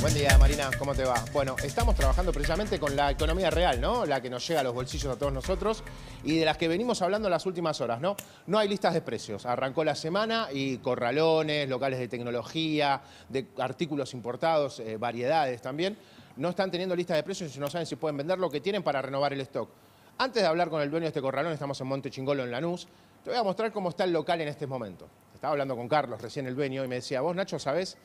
Buen día, Marina. ¿Cómo te va? Bueno, estamos trabajando precisamente con la economía real, ¿no? La que nos llega a los bolsillos a todos nosotros y de las que venimos hablando en las últimas horas, ¿no? No hay listas de precios. Arrancó la semana y corralones, locales de tecnología, de artículos importados, eh, variedades también, no están teniendo listas de precios y no saben si pueden vender lo que tienen para renovar el stock. Antes de hablar con el dueño de este corralón, estamos en Monte Chingolo, en Lanús, te voy a mostrar cómo está el local en este momento. Estaba hablando con Carlos, recién el dueño, y me decía, vos, Nacho, ¿sabés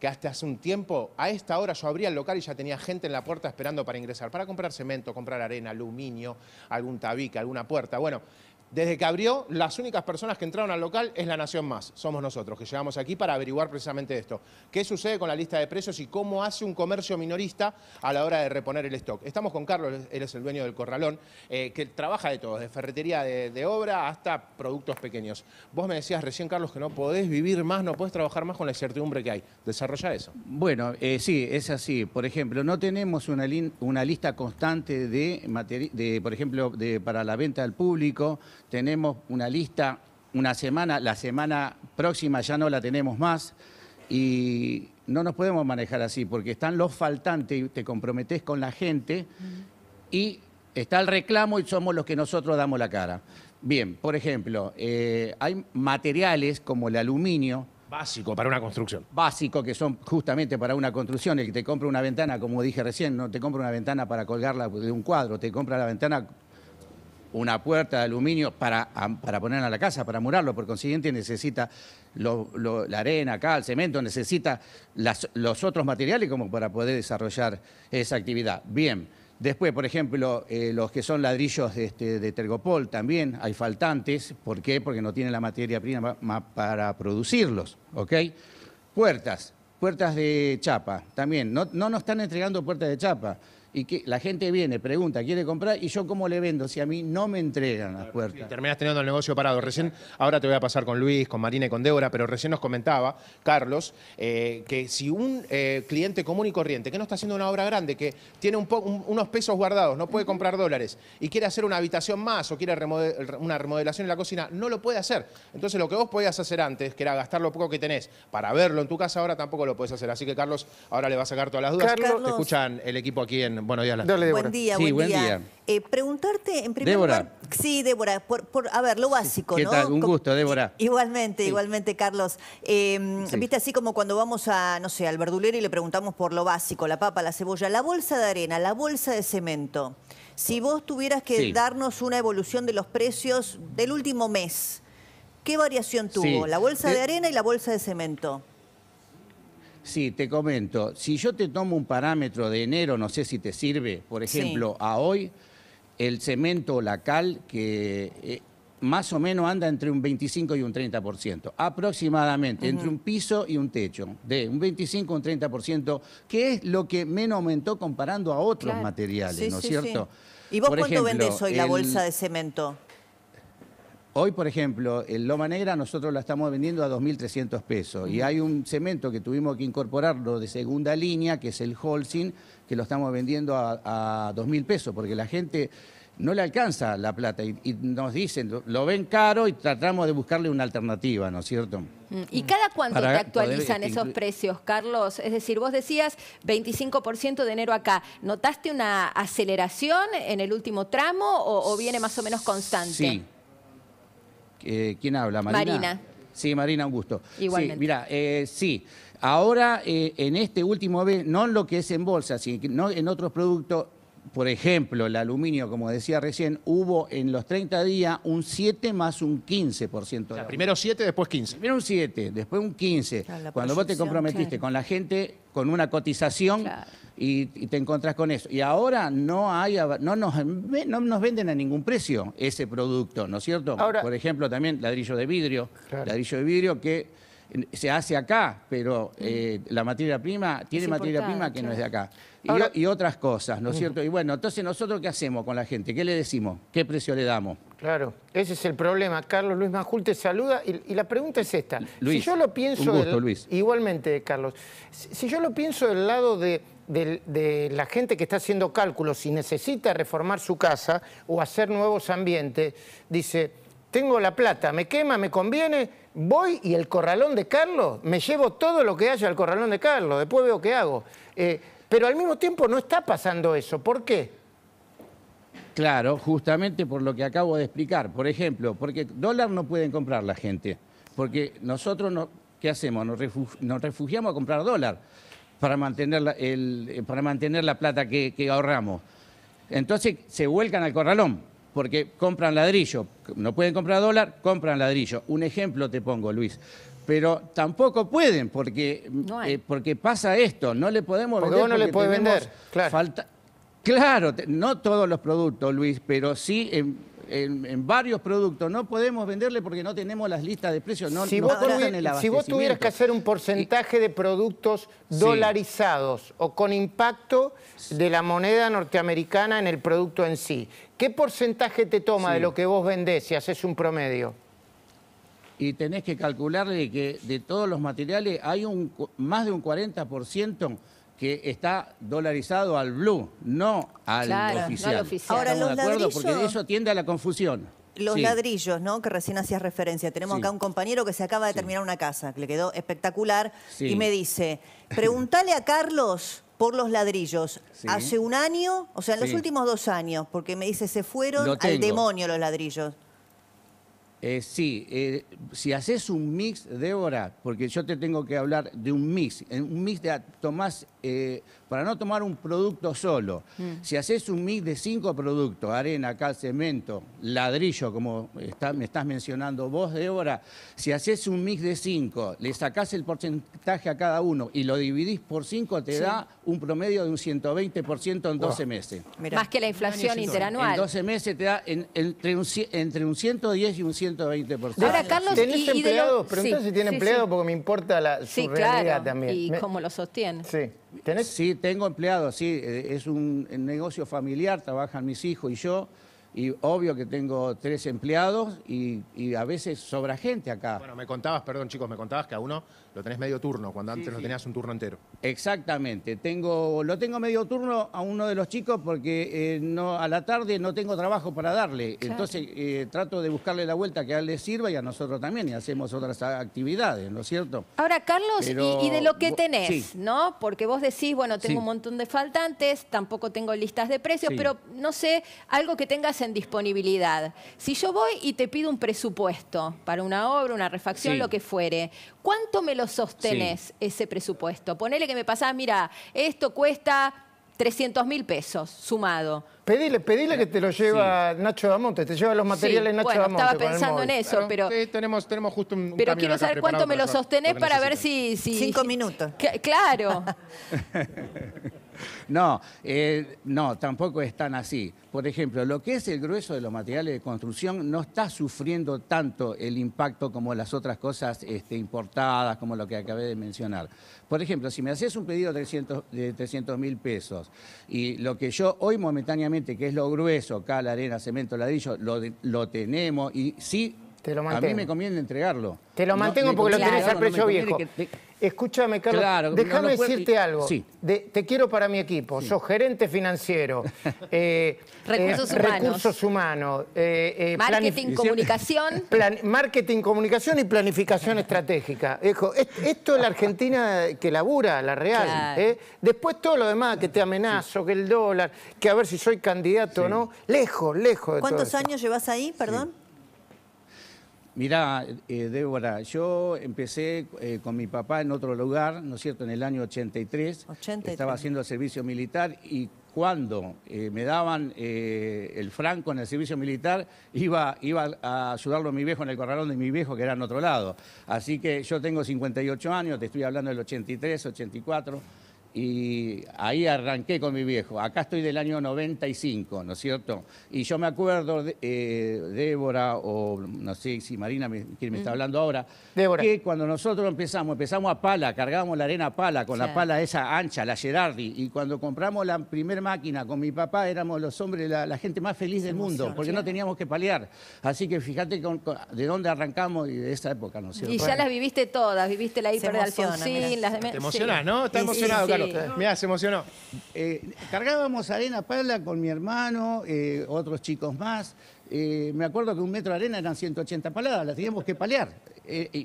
que hasta hace un tiempo, a esta hora yo abría el local y ya tenía gente en la puerta esperando para ingresar, para comprar cemento, comprar arena, aluminio, algún tabique, alguna puerta. Bueno, desde que abrió, las únicas personas que entraron al local es La Nación Más. Somos nosotros que llegamos aquí para averiguar precisamente esto. ¿Qué sucede con la lista de precios y cómo hace un comercio minorista a la hora de reponer el stock? Estamos con Carlos, él es el dueño del Corralón, eh, que trabaja de todo, de ferretería de, obra hasta productos pequeños. Vos me decías recién, Carlos, que no podés vivir más, no podés trabajar más con la incertidumbre que hay. Desarrolla eso. Bueno, eh, sí, es así. Por ejemplo, no tenemos una, lista constante de, por ejemplo, para la venta al público tenemos una lista, una semana, la semana próxima ya no la tenemos más y no nos podemos manejar así porque están los faltantes y te comprometes con la gente y está el reclamo y somos los que nosotros damos la cara. Bien, por ejemplo, eh, hay materiales como el aluminio, Básico para una construcción. Básico, que son justamente para una construcción. El que te compra una ventana, como dije recién, no te compra una ventana para colgarla de un cuadro, te compra la ventana una puerta de aluminio para, para ponerla a la casa, para murarlo, por consiguiente necesita la arena, acá, el cemento, necesita los otros materiales como para poder desarrollar esa actividad. Bien. Después, por ejemplo, eh, los que son ladrillos de, este, de, tergopol también hay faltantes. ¿Por qué? Porque no tienen la materia prima para producirlos. ¿Ok? Puertas, puertas de chapa también. No, no nos están entregando puertas de chapa y que la gente viene, pregunta, quiere comprar y yo cómo le vendo si a mí no me entregan las puertas. Y terminás teniendo el negocio parado. Recién, ahora te voy a pasar con Luis, con Marina y con Débora, pero recién nos comentaba, Carlos, eh, que si un eh, cliente común y corriente que no está haciendo una obra grande, que tiene unos pesos guardados, no puede comprar dólares y quiere hacer una habitación más o quiere una remodelación en la cocina, no lo puede hacer. Entonces lo que vos podías hacer antes, que era gastar lo poco que tenés para verlo en tu casa, ahora tampoco lo puedes hacer. Así que Carlos, ahora le va a sacar todas las dudas. Carlos. Te escuchan el equipo aquí en bueno, ya la... buen día, buen día. Eh, preguntarte en primer lugar... Sí, Débora, por, a ver, lo básico, Un gusto, Débora. Igualmente, igualmente, Carlos. Em, viste así como cuando vamos a, no sé, al verdulero y le preguntamos por lo básico, la papa, la cebolla, la bolsa de arena, la bolsa de cemento. Si vos tuvieras que darnos una evolución de los precios del último mes, ¿qué variación tuvo? La bolsa de arena y la bolsa de cemento. Sí, te comento. Si yo te tomo un parámetro de enero, no sé si te sirve, por ejemplo, a hoy, el cemento o la cal, que eh, más o menos anda entre un 25 y un 30%, aproximadamente, entre un piso y un techo, de un 25 a un 30%, que es lo que menos aumentó comparando a otros materiales, ¿no es cierto? ¿Y vos cuánto vendés hoy la bolsa de cemento? Hoy, por ejemplo, el Loma Negra nosotros la estamos vendiendo a 2.300 pesos y hay un cemento que tuvimos que incorporarlo de segunda línea, que es el Holcim, que lo estamos vendiendo a, 2.000 pesos, porque la gente no le alcanza la plata y, nos dicen, lo ven caro y tratamos de buscarle una alternativa, ¿no es cierto? Mm, ¿Y cada cuánto te actualizan este, esos precios, Carlos? Es decir, vos decías 25% de enero acá. ¿Notaste una aceleración en el último tramo o, o viene más o menos constante? Sí. Eh, ¿Quién habla? Marina. Sí, Marina, un gusto. Sí, mira, eh, sí. Ahora, eh, en este último mes, no en lo que es en bolsa, sino en otros productos, por ejemplo, el aluminio, como decía recién, hubo en los 30 días un 7 más un 15%. primero 7, después 15. Primero un 7, después un 15. Cuando vos te comprometiste con la gente, con una cotización y, te encontrás con eso. Y ahora no, hay, no, nos, no nos venden a ningún precio ese producto, ¿no es cierto? Por ejemplo, también ladrillo de vidrio, ladrillo de vidrio que se hace acá, pero mm. eh, la materia prima tiene materia prima que no es de acá. Y, otras cosas, ¿no es cierto? Y bueno, entonces nosotros qué hacemos con la gente, qué le decimos, qué precio le damos. Claro, ese es el problema. Carlos Luis Majul te saluda y, la pregunta es esta. Luis, si yo lo pienso gusto, Luis. Igualmente, Carlos. Si, yo lo pienso del lado de, la gente que está haciendo cálculos, y necesita reformar su casa o hacer nuevos ambientes, dice, tengo la plata, me quema, me conviene, voy y el corralón de Carlos, me llevo todo lo que haya al corralón de Carlos, después veo qué hago. Eh, pero al mismo tiempo no está pasando eso. ¿Por qué? Claro, justamente por lo que acabo de explicar. Por ejemplo, porque dólar no pueden comprar la gente. Porque nosotros, no, ¿qué hacemos? Nos, refugiamos a comprar dólar para mantener la, para mantener la plata que, que ahorramos. Entonces se vuelcan al corralón, porque compran ladrillo. No pueden comprar dólar, compran ladrillo. Un ejemplo te pongo, Luis pero tampoco pueden porque, eh, porque pasa esto, no le podemos vender. no le puede vender, claro. Falta... Claro, no todos los productos, Luis, pero sí en, varios productos. No podemos venderle porque no tenemos las listas de precios. No, si, vos, tuvieras que hacer un porcentaje de productos dolarizados o con impacto de la moneda norteamericana en el producto en sí, ¿qué porcentaje te toma de lo que vos vendés si haces un promedio? y tenés que calcularle que de todos los materiales hay un, más de un 40% que está dolarizado al blue, no al, claro, oficial. No al Ahora, los de acuerdo? Ladrillos... Porque eso tiende a la confusión. Los ladrillos, ¿no? Que recién hacías referencia. Tenemos acá un compañero que se acaba de terminar una casa, que le quedó espectacular, y me dice, pregúntale a Carlos por los ladrillos. Hace un año, o sea, en los últimos dos años, porque me dice, se fueron al demonio los ladrillos. Eh, sí, eh, si haces un mix, Débora, porque yo te tengo que hablar de un mix, eh, un mix de tomás eh, para no tomar un producto solo. Mm. Si haces un mix de cinco productos, arena, cal, cemento, ladrillo, como me estás mencionando vos, Débora, si haces un mix de cinco, le sacás el porcentaje a cada uno y lo dividís por cinco, te da un promedio de un 120% en 12 meses. Más que la inflación interanual. En 12 meses te da entre, un, 110 y un 120%. Ahora, Carlos, ¿Tenés empleados? Y si tiene empleados porque me importa la, su realidad claro. también. y cómo lo sostiene. Sí. Sí, tengo empleados, sí. Eh, es un eh, negocio familiar, trabajan mis hijos y yo. Y obvio que tengo tres empleados y, a veces sobra gente acá. Bueno, me contabas, perdón chicos, me contabas que a uno lo tenés medio turno, cuando antes lo tenías un turno entero. Exactamente, tengo, lo tengo medio turno a uno de los chicos porque eh, no, a la tarde no tengo trabajo para darle. Entonces eh, trato de buscarle la vuelta que a él le sirva y a nosotros también, y hacemos otras actividades, ¿no es cierto? Ahora, Carlos, y, de lo que tenés, ¿no? Porque vos decís, bueno, tengo un montón de faltantes, tampoco tengo listas de precios, pero no sé, algo que tengas en disponibilidad. Si yo voy y te pido un presupuesto para una obra, una refacción, lo que fuere, ¿cuánto me lo sostenés ese presupuesto? Ponele que me pasás, mira, esto cuesta 300 mil pesos sumado. Pedile, que te lo lleva Nacho Damonte, te lleva los materiales Nacho Damonte. Estaba pensando en eso, pero. tenemos, tenemos justo un. Pero quiero saber cuánto me lo sostenés para ver si, Cinco minutos. claro. No, eh, no, tampoco es tan así. Por ejemplo, lo que es el grueso de los materiales de construcción no está sufriendo tanto el impacto como las otras cosas este, importadas, como lo que acabé de mencionar. Por ejemplo, si me haces un pedido de 300 mil pesos y lo que yo hoy momentáneamente, que es lo grueso, cal, arena, cemento, ladrillo, lo, tenemos y sí, Te lo a mí me conviene entregarlo. Te lo mantengo porque lo tienes al precio viejo. Escúchame, Carlos, déjame decirte algo. te quiero para mi equipo. Soy gerente financiero, eh, eh, recursos, humanos. recursos, eh, marketing, comunicación. marketing, comunicación y planificación estratégica. esto es la Argentina que labura, la real. Después todo lo demás, que te amenazo, que el dólar, que a ver si soy candidato o no. Lejos, lejos de ¿Cuántos años llevas ahí, perdón? Mirá, eh, Débora, yo empecé eh, con mi papá en otro lugar, ¿no es cierto?, en el año 83. Estaba haciendo servicio militar y cuando eh, me daban eh, el franco en el servicio militar, iba, iba a ayudarlo mi viejo en el corralón de mi viejo, que era en otro lado. Así que yo tengo 58 años, te estoy hablando del 83, 84 y ahí arranqué con mi viejo. Acá estoy del año 95, ¿no es cierto? Y yo me acuerdo, de, eh, Débora, o no sé si Marina, me, me está mm. hablando ahora, que cuando nosotros empezamos, empezamos a pala, cargábamos la arena a pala, con la pala esa ancha, la Gerardi, y cuando compramos la primer máquina con mi papá, éramos los hombres, la, gente más feliz del mundo, porque no teníamos que paliar. Así que fíjate de dónde arrancamos y de esa época, ¿no es cierto? Y ya las viviste todas, viviste la hiper de Alfonsín. Las de... Te emocionás, ¿no? Está emocionado, Mira, se emocionó. Eh, cargábamos arena pala con mi hermano, eh, otros chicos más. Eh, me acuerdo que un metro de arena eran 180 paladas, las teníamos que paliar.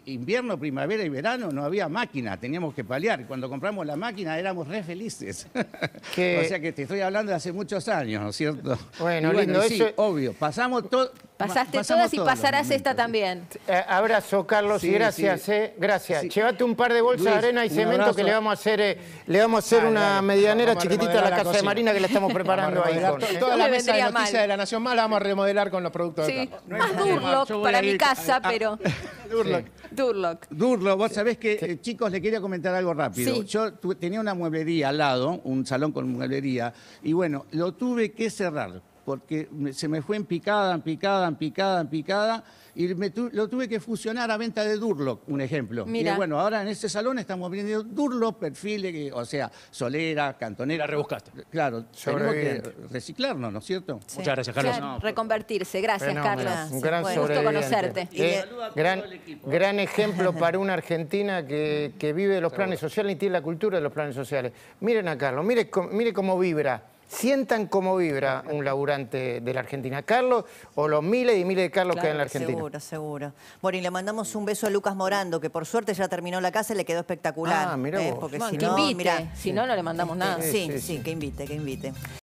invierno, primavera y verano no había máquina, teníamos que paliar. Cuando compramos la máquina éramos re felices. o sea que te estoy hablando de hace muchos años, ¿no es cierto? Bueno, lindo, sí, obvio. Pasamos todo Pasaste todas y pasarás esta también. Eh, abrazo, Carlos, y gracias. Eh, gracias. Llévate un par de bolsas de arena y cemento que le vamos a hacer, eh, le vamos a hacer una medianera chiquitita a la, casa de Marina que la estamos preparando ahí. Toda la mesa de noticias de la Nación más la vamos a remodelar con los productos de más Durlock para mi casa, ah, pero... Ah, Durlock. Durlock. Durlock, vos sabés que, eh, chicos, le quería comentar algo rápido. Yo tenía una mueblería al lado, un salón con mueblería, y bueno, lo tuve que cerrar porque se me fue en picada, en picada, en picada, en picada, y me lo tuve que fusionar a venta de Durlock, un ejemplo. Mira. Y bueno, ahora en este salón estamos viendo Durlock, perfiles, o sea, solera, cantonera. rebuscaste. Claro, tenemos que reciclarnos, ¿no es cierto? Muchas gracias, Carlos. reconvertirse, gracias, Carlos. Un gran Un gusto conocerte. Eh, un gran, gran ejemplo para una Argentina que, vive de los planes sociales y tiene la cultura de los planes sociales. Miren a Carlos, mire, mire cómo vibra sientan cómo vibra un laburante de la Argentina. Carlos, o los miles y miles de Carlos que hay en la Argentina. Seguro, seguro. Bueno, y le mandamos un beso a Lucas Morando, que por suerte ya terminó la casa y le quedó espectacular. Ah, mira ¿eh? si, no, invite. si no, no le mandamos nada. sí, sí, que invite, que invite.